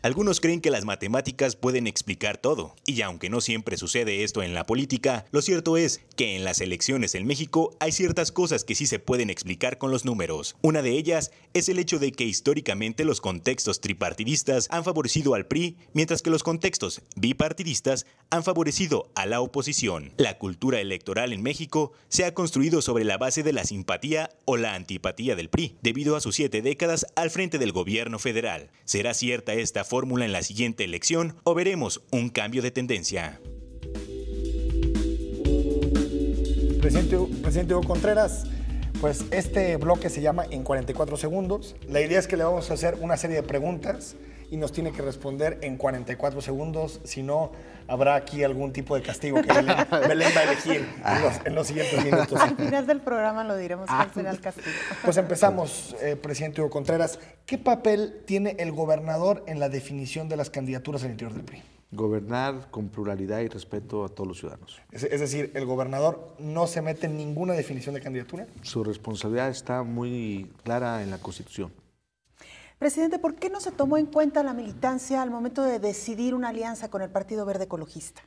Algunos creen que las matemáticas pueden explicar todo, y aunque no siempre sucede esto en la política, lo cierto es que en las elecciones en México hay ciertas cosas que sí se pueden explicar con los números. Una de ellas es el hecho de que históricamente los contextos tripartidistas han favorecido al PRI, mientras que los contextos bipartidistas han favorecido a la oposición. La cultura electoral en México se ha construido sobre la base de la simpatía o la antipatía del PRI, debido a sus siete décadas al frente del gobierno federal. ¿Será cierta esta forma? fórmula en la siguiente elección o veremos un cambio de tendencia. Presidente, presidente Hugo Contreras, pues este bloque se llama En 44 segundos. La idea es que le vamos a hacer una serie de preguntas y nos tiene que responder en 44 segundos, si no habrá aquí algún tipo de castigo que Belén, va a elegir en los, siguientes ah. minutos. Al final del programa lo diremos cuál ah. será el castigo. Pues empezamos, eh, presidente Hugo Contreras. ¿Qué papel tiene el gobernador en la definición de las candidaturas en el interior del PRI? Gobernar con pluralidad y respeto a todos los ciudadanos. es, decir, ¿el gobernador no se mete en ninguna definición de candidatura? Su responsabilidad está muy clara en la Constitución. Presidente, ¿por qué no se tomó en cuenta la militancia al momento de decidir una alianza con el Partido Verde Ecologista?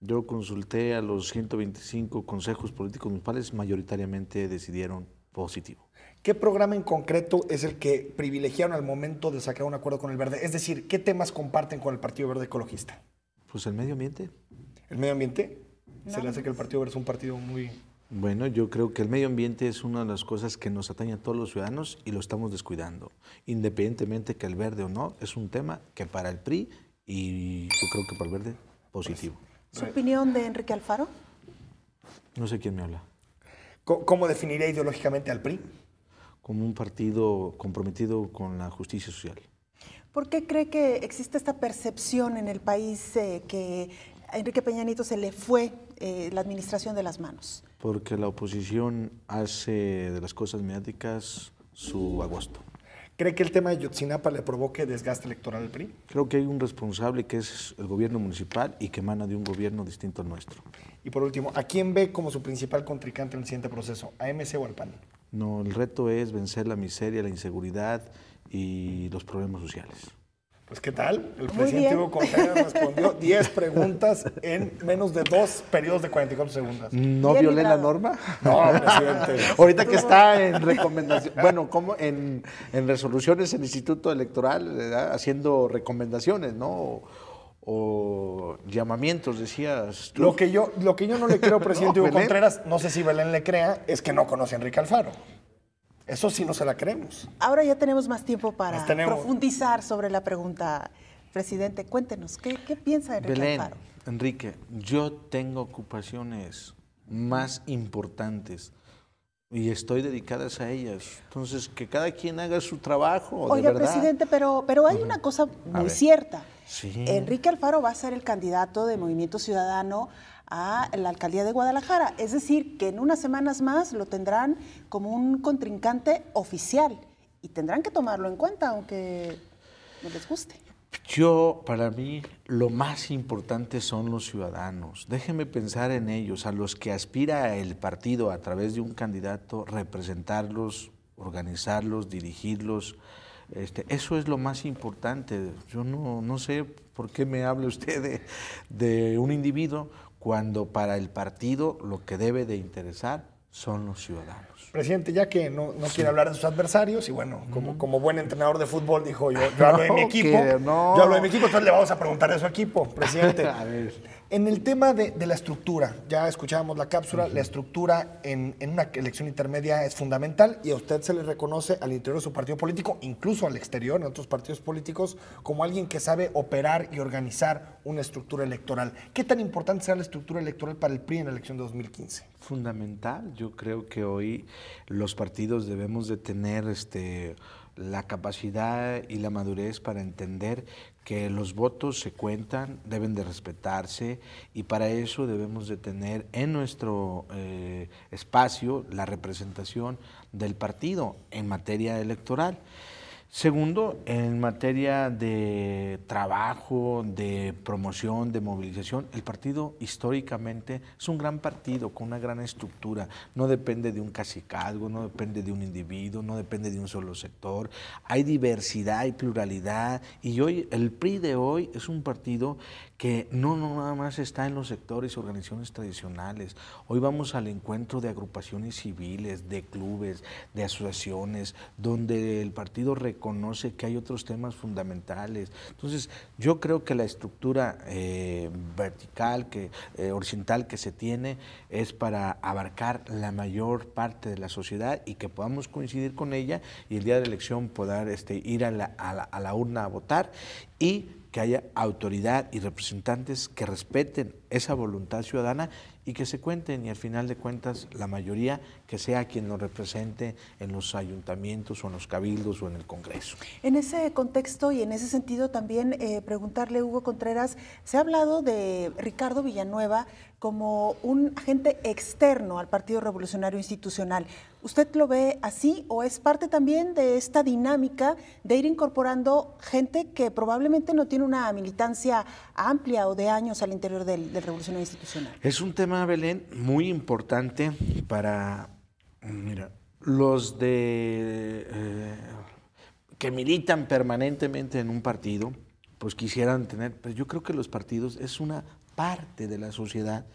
Yo consulté a los 125 consejos políticos municipales, mayoritariamente decidieron positivo. ¿Qué programa en concreto es el que privilegiaron al momento de sacar un acuerdo con el Verde? Es decir, ¿qué temas comparten con el Partido Verde Ecologista? Pues el medio ambiente. ¿El medio ambiente? Se le hace que el Partido Verde es un partido muy bueno, yo creo que el medio ambiente es una de las cosas que nos atañe a todos los ciudadanos y lo estamos descuidando. Independientemente que el verde o no, es un tema que para el PRI y yo creo que para el verde, positivo. ¿Su opinión de Enrique Alfaro? No sé quién me habla. ¿Cómo definiría ideológicamente al PRI? Como un partido comprometido con la justicia social. ¿Por qué cree que existe esta percepción en el país eh, que a Enrique Peñanito se le fue eh, la administración de las manos? Porque la oposición hace de las cosas mediáticas su agosto. ¿Cree que el tema de Yotzinapa le provoque desgaste electoral al PRI? Creo que hay un responsable que es el gobierno municipal y que emana de un gobierno distinto al nuestro. Y por último, ¿a quién ve como su principal contrincante en el siguiente proceso? ¿A MC o al PAN? No, el reto es vencer la miseria, la inseguridad y los problemas sociales. Pues qué tal, el presidente Hugo respondió 10 preguntas en menos de dos periodos de 44 segundos. ¿No violé la norma? No, presidente. Ahorita que está en recomendación, bueno, como en, en, resoluciones el Instituto Electoral haciendo recomendaciones, ¿no? O, llamamientos, decías. Lo que yo, lo que yo no le creo, presidente Hugo Contreras, no sé si Belén le crea, es que no conoce a Enrique Alfaro. Eso sí no se la creemos. Ahora ya tenemos más tiempo para profundizar sobre la pregunta, presidente. Cuéntenos, ¿qué, piensa Enrique Belén, Enrique, yo tengo ocupaciones más importantes y estoy dedicadas a ellas. Entonces, que cada quien haga su trabajo. Oiga, de presidente, pero, pero hay una cosa muy cierta. Enrique Alfaro va a ser el candidato de Movimiento Ciudadano a la alcaldía de Guadalajara. Es decir, que en unas semanas más lo tendrán como un contrincante oficial y tendrán que tomarlo en cuenta, aunque no les guste. Yo, para mí, lo más importante son los ciudadanos. Déjenme pensar en ellos, a los que aspira el partido a través de un candidato, representarlos, organizarlos, dirigirlos. Este, eso es lo más importante. Yo no, sé por qué me habla usted de, de un individuo cuando para el partido lo que debe de interesar son los ciudadanos. Presidente, ya que no, quiere hablar de sus adversarios, y bueno, como, como buen entrenador de fútbol dijo, yo, yo hablo de mi equipo, yo hablo de mi equipo, entonces le vamos a preguntar de su equipo, presidente. a ver. En el tema de, la estructura, ya escuchábamos la cápsula, la estructura en, en, una elección intermedia es fundamental y a usted se le reconoce al interior de su partido político, incluso al exterior, en otros partidos políticos, como alguien que sabe operar y organizar una estructura electoral. ¿Qué tan importante será la estructura electoral para el PRI en la elección de 2015? Fundamental. Yo creo que hoy los partidos debemos de tener este la capacidad y la madurez para entender que los votos se cuentan, deben de respetarse y para eso debemos de tener en nuestro eh, espacio la representación del partido en materia electoral. Segundo, en materia de trabajo, de promoción, de movilización, el partido históricamente es un gran partido con una gran estructura. No depende de un cacicazgo, no depende de un individuo, no depende de un solo sector. Hay diversidad y pluralidad. Y hoy, el PRI de hoy es un partido que no, no nada más está en los sectores y organizaciones tradicionales. Hoy vamos al encuentro de agrupaciones civiles, de clubes, de asociaciones, donde el partido conoce que hay otros temas fundamentales. Entonces, yo creo que la estructura eh, vertical, que, eh, horizontal que se tiene es para abarcar la mayor parte de la sociedad y que podamos coincidir con ella y el día de elección poder este, ir a la, a la urna a votar y que haya autoridad y representantes que respeten esa voluntad ciudadana y que se cuenten y al final de cuentas la mayoría que sea quien nos represente en los ayuntamientos o en los cabildos o en el Congreso. En ese contexto y en ese sentido también eh, preguntarle, Hugo Contreras, se ha hablado de Ricardo Villanueva como un agente externo al Partido Revolucionario Institucional. ¿Usted lo ve así o es parte también de esta dinámica de ir incorporando gente que probablemente no tiene una militancia amplia o de años al interior del Revolucionario Institucional? Es un tema, Belén, muy importante para Mira, los de eh, que militan permanentemente en un partido, pues quisieran tener, pues yo creo que los partidos es una parte de la sociedad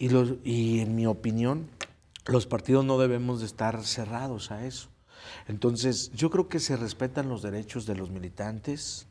y, los, y en mi opinión los partidos no debemos de estar cerrados a eso. Entonces yo creo que se respetan los derechos de los militantes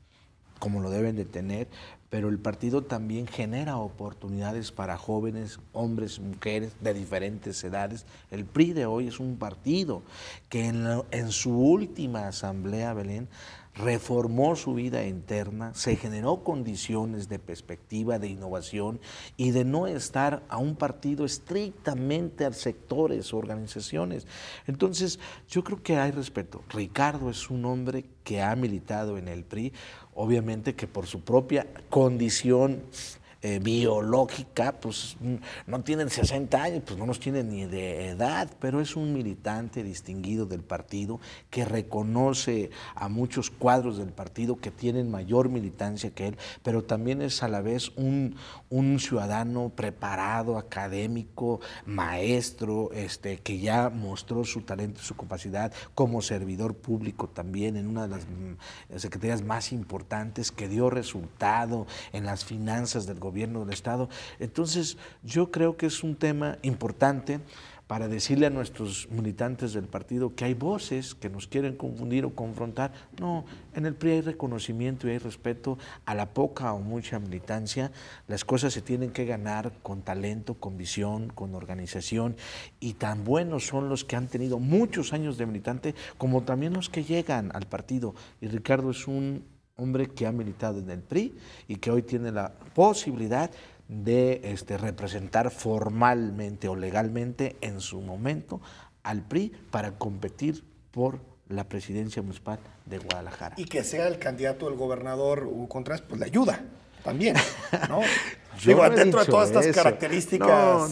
como lo deben de tener, pero el partido también genera oportunidades para jóvenes, hombres, mujeres de diferentes edades. El PRI de hoy es un partido que en, su última asamblea, Belén, reformó su vida interna, se generó condiciones de perspectiva, de innovación y de no estar a un partido estrictamente a sectores, organizaciones. Entonces, yo creo que hay respeto. Ricardo es un hombre que ha militado en el PRI, obviamente que por su propia condición eh, biológica, pues mm, no tienen 60 años, pues no nos tienen ni de edad, pero es un militante distinguido del partido que reconoce a muchos cuadros del partido que tienen mayor militancia que él, pero también es a la vez un, un ciudadano preparado, académico, maestro, este, que ya mostró su talento y su capacidad como servidor público también en una de las mm, secretarías más importantes que dio resultado en las finanzas del gobierno gobierno del Estado. Entonces, yo creo que es un tema importante para decirle a nuestros militantes del partido que hay voces que nos quieren confundir o confrontar. No, en el PRI hay reconocimiento y hay respeto a la poca o mucha militancia. Las cosas se tienen que ganar con talento, con visión, con organización. Y tan buenos son los que han tenido muchos años de militante como también los que llegan al partido. Y Ricardo es un hombre que ha militado en el PRI y que hoy tiene la posibilidad de este, representar formalmente o legalmente en su momento al PRI para competir por la presidencia municipal de Guadalajara. Y que sea el candidato del gobernador Hugo Contreras, pues le ayuda también, ¿no? Digo, dentro de todas estas características,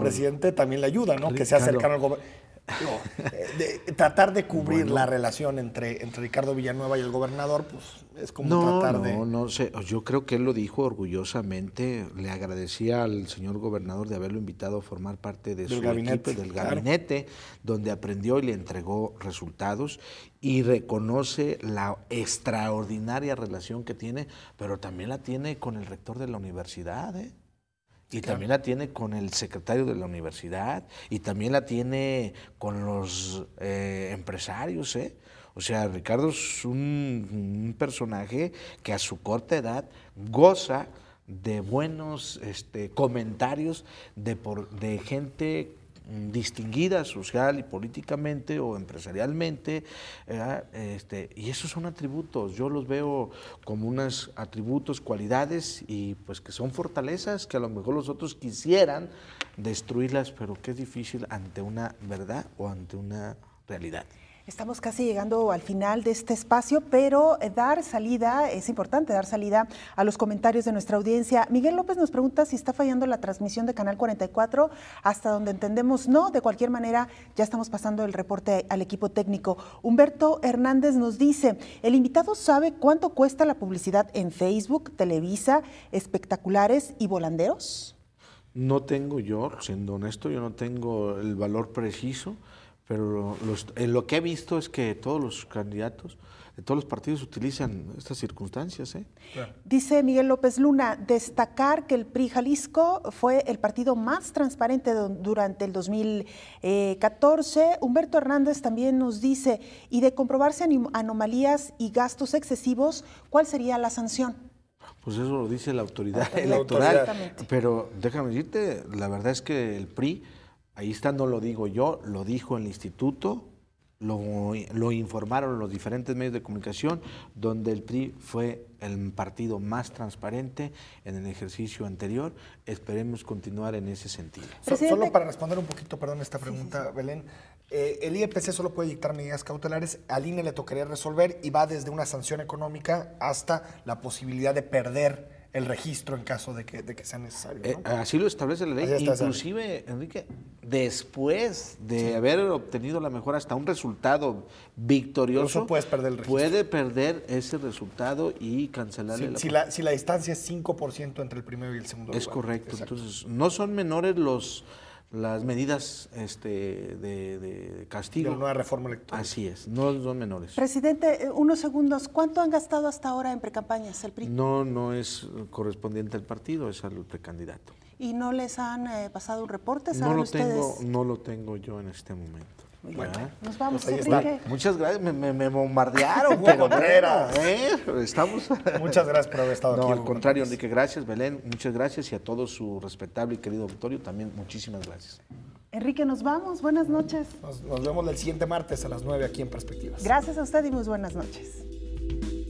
presidente, también le ayuda, ¿no? que sea cercano al gobernador. tratar de cubrir la relación entre, entre Ricardo Villanueva y el gobernador, pues es como no, tratar de. No, no sé. Yo creo que él lo dijo orgullosamente. Le agradecía al señor gobernador de haberlo invitado a formar parte de su gabinete, equipo, del gabinete, donde aprendió y le entregó resultados y reconoce la extraordinaria relación que tiene, pero también la tiene con el rector de la universidad, ¿eh? Y también la tiene con el secretario de la universidad, y también la tiene con los eh, empresarios, ¿eh? O sea, Ricardo es un, personaje que a su corta edad goza de buenos este, comentarios de, por, de gente distinguida social y políticamente o empresarialmente, este, y esos son atributos, yo los veo como unos atributos, cualidades y pues que son fortalezas que a lo mejor los otros quisieran destruirlas, pero que es difícil ante una verdad o ante una realidad. Estamos casi llegando al final de este espacio, pero eh, dar salida, es importante dar salida a los comentarios de nuestra audiencia. Miguel López nos pregunta si está fallando la transmisión de Canal 44, hasta donde entendemos no. De cualquier manera, ya estamos pasando el reporte al equipo técnico. Humberto Hernández nos dice, el invitado sabe cuánto cuesta la publicidad en Facebook, Televisa, espectaculares y volanderos. No tengo yo, siendo honesto, yo no tengo el valor preciso. Pero los, eh, lo que he visto es que todos los candidatos de todos los partidos utilizan estas circunstancias. ¿eh? Dice Miguel López Luna, destacar que el PRI Jalisco fue el partido más transparente durante el 2014. Eh, Humberto Hernández también nos dice, y de comprobarse anomalías y gastos excesivos, ¿cuál sería la sanción? Pues eso lo dice la autoridad ah, electoral. Pero déjame decirte, la verdad es que el PRI Ahí está, no lo digo yo, lo dijo el instituto, lo, informaron los diferentes medios de comunicación, donde el PRI fue el partido más transparente en el ejercicio anterior. Esperemos continuar en ese sentido. solo para responder un poquito, perdón, esta pregunta, Belén. Eh, el IEPC solo puede dictar medidas cautelares, al INE le tocaría resolver y va desde una sanción económica hasta la posibilidad de perder el registro en caso de que, sea necesario. Eh, así lo establece la ley. Inclusive, Enrique, después de haber obtenido la mejora hasta un resultado victorioso, puedes perder puede perder ese resultado y cancelar el si la, si la distancia es 5% entre el primero y el segundo. Es correcto. Entonces, no son menores los las medidas este, de, castigo. De la nueva reforma electoral. Así es, no son menores. Presidente, eh, unos segundos, ¿cuánto han gastado hasta ahora en precampañas el PRI? No, no es correspondiente al partido, es al precandidato. ¿Y no les han eh, pasado un reporte? no lo Tengo, no lo tengo yo en este momento. Bueno, nos vamos, pues ahí Muchas gracias, me, bombardearon, Hugo ¿eh? Estamos... Muchas gracias por haber estado aquí. No, al contrario, Enrique, gracias, Belén, muchas gracias y a todo su respetable y querido auditorio también muchísimas gracias. Enrique, nos vamos, buenas noches. Nos, nos vemos el siguiente martes a las 9 aquí en Perspectivas. Gracias a usted y muy buenas noches.